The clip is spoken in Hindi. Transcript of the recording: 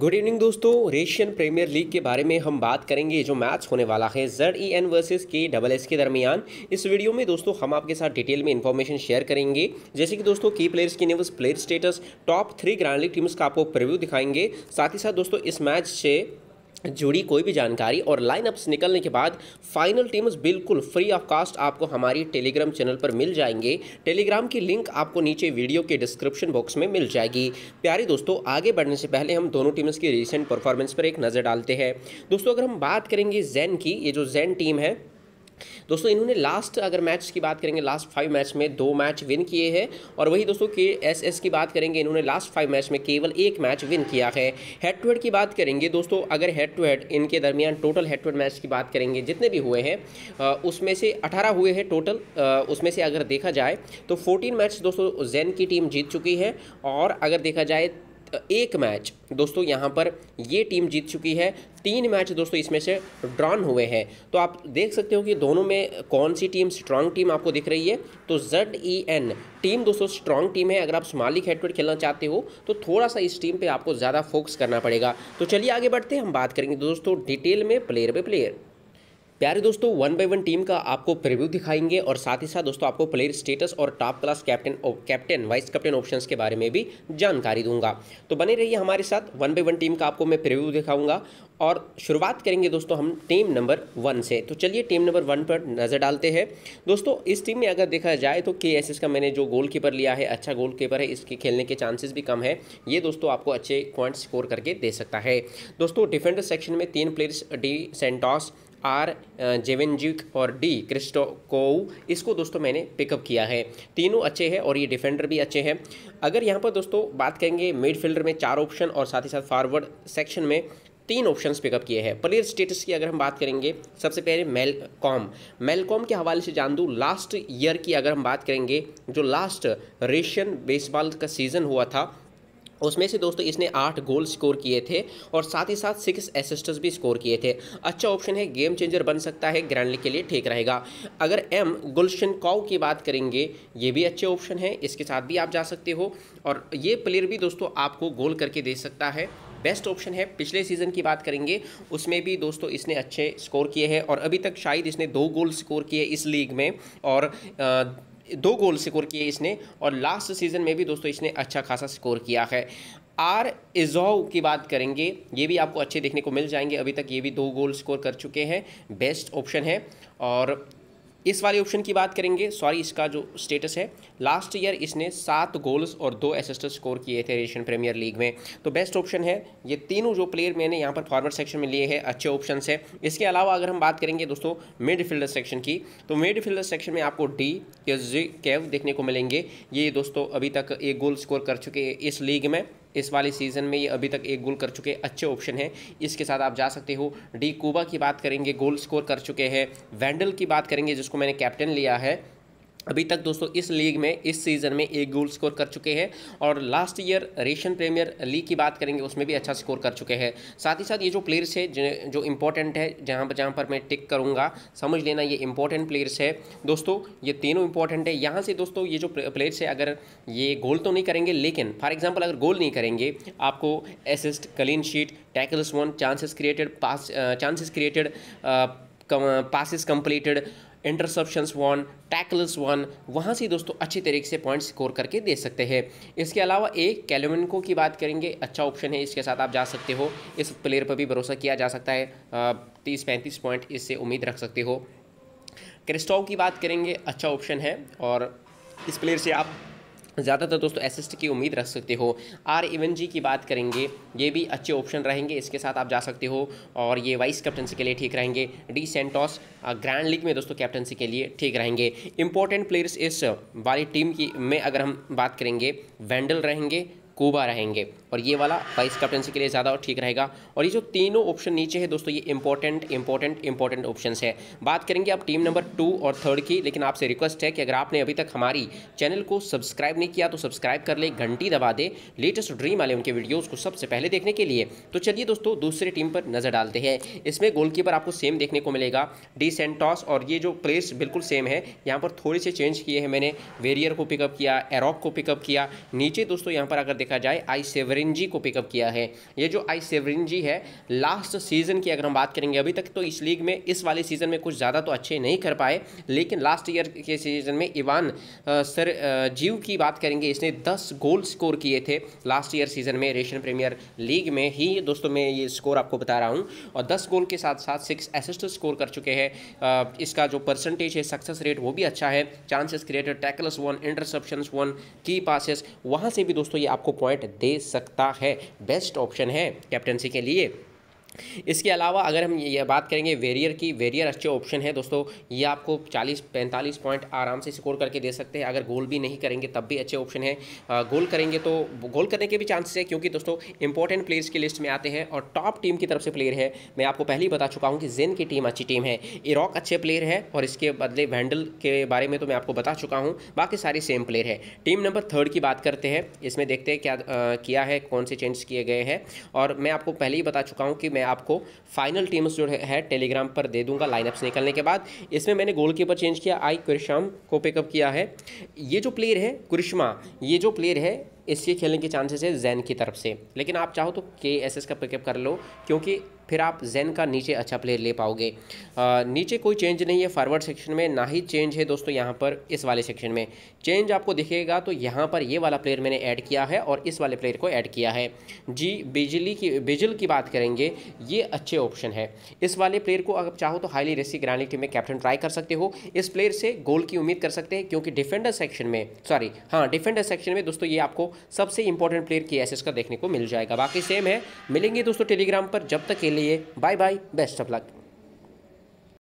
गुड इवनिंग दोस्तों रेशियन प्रीमियर लीग के बारे में हम बात करेंगे जो मैच होने वाला है Z E N versus K double S के दरमियान इस वीडियो में दोस्तों हम आपके साथ डिटेल में इन्फॉर्मेशन शेयर करेंगे जैसे कि दोस्तों की प्लेयर्स की news player status top three grand league teams का आपको प्रिव्यू दिखाएंगे साथ ही साथ दोस्तों इस मैच से जुड़ी कोई भी जानकारी और लाइनअप्स निकलने के बाद फाइनल टीम्स बिल्कुल फ्री ऑफ कास्ट आपको हमारी टेलीग्राम चैनल पर मिल जाएंगे टेलीग्राम की लिंक आपको नीचे वीडियो के डिस्क्रिप्शन बॉक्स में मिल जाएगी प्यारे दोस्तों आगे बढ़ने से पहले हम दोनों टीम्स की रिसेंट परफॉर्मेंस पर एक नज़र डालते हैं दोस्तों अगर हम बात करेंगे जैन की ये जो जैन टीम है दोस्तों इन्होंने लास्ट अगर मैच की बात करेंगे लास्ट फाइव मैच में दो मैच विन किए हैं और वही दोस्तों के एस एस की बात करेंगे इन्होंने लास्ट फाइव मैच में केवल एक मैच विन किया है हेड टू हेड की बात करेंगे दोस्तों अगर हेड टू हेड इनके दरमियान total head to head match की बात करेंगे जितने भी हुए हैं उसमें से अठारह हुए हैं टोटल उसमें से अगर देखा जाए तो फोर्टीन मैच दोस्तों जैन की टीम जीत चुकी है और अगर देखा जाए एक मैच दोस्तों यहाँ पर ये टीम जीत चुकी है तीन मैच दोस्तों इसमें से ड्रॉन हुए हैं तो आप देख सकते हो कि दोनों में कौन सी टीम स्ट्रांग टीम आपको दिख रही है तो जेड ई एन टीम दोस्तों स्ट्रांग टीम है अगर आप स्मालिक हेडवेड खेलना चाहते हो तो थोड़ा सा इस टीम पे आपको ज़्यादा फोकस करना पड़ेगा तो चलिए आगे बढ़ते हैं हम बात करेंगे दोस्तों डिटेल में प्लेयर बाय प्लेयर प्यारे दोस्तों वन बाय वन टीम का आपको प्रिव्यू दिखाएंगे और साथ ही साथ दोस्तों आपको प्लेयर स्टेटस और top class captain captain vice captain options के बारे में भी जानकारी दूंगा तो बने रहिए हमारे साथ वन बाय वन टीम का आपको मैं प्रिव्यू दिखाऊंगा और शुरुआत करेंगे दोस्तों हम टीम नंबर वन से तो चलिए टीम नंबर वन पर नज़र डालते हैं दोस्तों इस टीम में अगर देखा जाए तो के एस एस का मैंने जो कीपर लिया है अच्छा कीपर है इसके खेलने के चांसेस भी कम है ये दोस्तों आपको अच्छे पॉइंट स्कोर करके दे सकता है दोस्तों डिफेंडर सेक्शन में तीन प्लेयर्स डी सेंटॉस आर जेवेंजिक और डी क्रिस्टोको इसको दोस्तों मैंने पिकअप किया है तीनों अच्छे हैं और ये डिफेंडर भी अच्छे हैं अगर यहाँ पर दोस्तों बात करेंगे मिडफील्डर में चार ऑप्शन और साथ ही साथ फॉरवर्ड सेक्शन में तीन ऑप्शन पिकअप किए हैं प्लेयर स्टेटस की अगर हम बात करेंगे सबसे पहले मेलकॉम मेलकॉम के हवाले से जान दूँ लास्ट ईयर की अगर हम बात करेंगे जो लास्ट रेशियन बेसबॉल का सीज़न हुआ था उसमें से दोस्तों इसने आठ गोल स्कोर किए थे और साथ ही साथ सिक्स एसिस्टर्स भी स्कोर किए थे अच्छा ऑप्शन है गेम चेंजर बन सकता है ग्रैंडली के लिए ठीक रहेगा अगर एम गुलशन काउ की बात करेंगे ये भी अच्छे ऑप्शन है इसके साथ भी आप जा सकते हो और ये प्लेयर भी दोस्तों आपको गोल करके दे सकता है बेस्ट ऑप्शन है पिछले सीज़न की बात करेंगे उसमें भी दोस्तों इसने अच्छे स्कोर किए हैं और अभी तक शायद इसने दो गोल स्कोर किए इस लीग में और आ, दो गोल स्कोर किए इसने और लास्ट सीज़न में भी दोस्तों इसने अच्छा खासा स्कोर किया है आर इजॉव की बात करेंगे ये भी आपको अच्छे देखने को मिल जाएंगे अभी तक ये भी दो गोल स्कोर कर चुके हैं बेस्ट ऑप्शन है और इस वाले ऑप्शन की बात करेंगे सॉरी इसका जो स्टेटस है लास्ट ईयर इसने सात गोल्स और दो असिस्टेंट स्कोर किए थे एशियन प्रीमियर लीग में तो बेस्ट ऑप्शन है ये तीनों जो प्लेयर मैंने यहाँ पर फॉरवर्ड सेक्शन में लिए हैं अच्छे ऑप्शन है इसके अलावा अगर हम बात करेंगे दोस्तों मिड फील्डर सेक्शन की तो मिड फील्डर सेक्शन में आपको डी या जी केव देखने को मिलेंगे ये दोस्तों अभी तक एक गोल स्कोर कर चुके हैं इस लीग में इस वाले सीज़न में ये अभी तक एक गोल कर चुके हैं अच्छे ऑप्शन हैं इसके साथ आप जा सकते हो डी कूबा की बात करेंगे गोल स्कोर कर चुके हैं वैंडल की बात करेंगे जिसको मैंने कैप्टन लिया है अभी तक दोस्तों इस लीग में इस सीज़न में एक गोल स्कोर कर चुके हैं और last year Russian premier league की बात करेंगे उसमें भी अच्छा स्कोर कर चुके हैं साथ ही साथ ये जो प्लेयर्स है जो इम्पोर्टेंट है जहाँ पर जहाँ पर मैं टिक करूँगा समझ लेना ये इंपॉर्टेंट प्लेयर्स है दोस्तों ये तीनों इंपॉर्टेंट है यहाँ से दोस्तों ये जो प्लेयर्स है अगर ये गोल तो नहीं करेंगे लेकिन फॉर एग्जाम्पल अगर गोल नहीं करेंगे आपको assist clean sheet tackles one chances created pass chances created passes completed interceptions one tackles one वहाँ से दोस्तों अच्छे तरीके से पॉइंट स्कोर करके दे सकते हैं इसके अलावा एक कैलोमिनको की बात करेंगे अच्छा ऑप्शन है इसके साथ आप जा सकते हो इस प्लेयर पर भी भरोसा किया जा सकता है तीस पैंतीस पॉइंट इससे उम्मीद रख सकते हो क्रिस्टोव की बात करेंगे अच्छा ऑप्शन है और इस प्लेयर से आप ज़्यादातर दोस्तों एसिस्ट की उम्मीद रख सकते हो आर इवन जी की बात करेंगे ये भी अच्छे ऑप्शन रहेंगे इसके साथ आप जा सकते हो और ये वाइस कैप्टनसी के लिए ठीक रहेंगे डी सेंटोस ग्रैंड लीग में दोस्तों कैप्टनसी के लिए ठीक रहेंगे इंपॉर्टेंट प्लेयर्स इस वाली टीम की में अगर हम बात करेंगे वेंडल रहेंगे कोबा रहेंगे और ये वाला वाइस कैप्टनसी के लिए ज़्यादा और ठीक रहेगा और ये जो तीनों ऑप्शन नीचे है दोस्तों ये इंपॉर्टेंट इंपॉर्टेंट इंपॉर्टेंट ऑप्शन है बात करेंगे आप टीम नंबर टू और थर्ड की लेकिन आपसे रिक्वेस्ट है कि अगर आपने अभी तक हमारी चैनल को सब्सक्राइब नहीं किया तो सब्सक्राइब कर ले घंटी दबा दे लेटेस्ट ड्रीम वाले उनके वीडियोज़ को सबसे पहले देखने के लिए तो चलिए दोस्तों दूसरी टीम पर नज़र डालते हैं इसमें गोलकीपर आपको सेम देखने को मिलेगा डी सेंटॉस और ये जो प्लेस बिल्कुल सेम है यहाँ पर थोड़े से चेंज किए हैं मैंने वेरियर को पिकअप किया एरोप को पिकअप किया नीचे दोस्तों यहाँ पर अगर देखा जाए आई सेवरिन जी को पिकअप किया है ये जो आई सेवरिन जी है लास्ट सीजन की अगर हम बात करेंगे अभी तक तो इस लीग में इस वाले सीजन में कुछ ज़्यादा तो अच्छे नहीं कर पाए लेकिन लास्ट ईयर के सीजन में इवान सर जीव की बात करेंगे इसने दस गोल स्कोर किए थे लास्ट ईयर सीजन में रेशियन प्रीमियर लीग में ही दोस्तों मैं ये स्कोर आपको बता रहा हूँ और दस गोल के साथ साथ सिक्स एसिस्ट स्कोर कर चुके हैं इसका जो परसेंटेज है सक्सेस रेट वो भी अच्छा है chances created tackles one interception one की पासिस वहाँ से भी दोस्तों ये आपको पॉइंट दे सकता है बेस्ट ऑप्शन है कैप्टनसी के लिए इसके अलावा अगर हम ये बात करेंगे वेरियर की वेरियर अच्छे ऑप्शन है दोस्तों ये आपको 40 45 पॉइंट आराम से स्कोर करके दे सकते हैं अगर गोल भी नहीं करेंगे तब भी अच्छे ऑप्शन है गोल करेंगे तो गोल करने के भी चांसेस है क्योंकि दोस्तों इंपॉर्टेंट प्लेयर्स की लिस्ट में आते हैं और टॉप टीम की तरफ से प्लेयर है मैं आपको पहले ही बता चुका हूँ कि जेन की टीम अच्छी टीम है इराक अच्छे प्लेयर है और इसके बदले वैंडल के बारे में तो मैं आपको बता चुका हूँ बाकी सारी सेम प्लेयर है टीम नंबर थर्ड की बात करते हैं इसमें देखते हैं क्या किया है कौन से चेंज किए गए हैं और मैं आपको पहले ही बता चुका हूँ कि मैं आपको फाइनल टीम्स जो है टेलीग्राम पर दे दूंगा लाइनअप्स निकलने के बाद इसमें मैंने गोलकीपर चेंज किया आई कुरिश्याम को पिकअप किया है ये जो प्लेयर है कुरिश्मा ये जो प्लेयर है इसके खेलने के चांसेस है जैन की तरफ से लेकिन आप चाहो तो के एस एस का पिकअप कर लो क्योंकि फिर आप जैन का नीचे अच्छा प्लेयर ले पाओगे आ, नीचे कोई चेंज नहीं है फॉरवर्ड सेक्शन में ना ही चेंज है दोस्तों यहाँ पर इस वाले सेक्शन में चेंज आपको दिखेगा तो यहाँ पर ये वाला प्लेयर मैंने ऐड किया है और इस वाले प्लेयर को ऐड किया है जी बिजली की बिजल की बात करेंगे ये अच्छे ऑप्शन है इस वाले प्लेयर को अगर चाहो तो हाईली रेसी ग्रानी टीम में कैप्टन ट्राई कर सकते हो इस प्लेयर से गोल की उम्मीद कर सकते हैं क्योंकि डिफेंडर सेक्शन में सॉरी हाँ डिफेंडर सेक्शन में दोस्तों ये आपको सबसे इंपॉर्टेंट प्लेयर की एस का देखने को मिल जाएगा बाकी सेम है मिलेंगे दोस्तों टेलीग्राम पर जब तक के लिए bye bye best of luck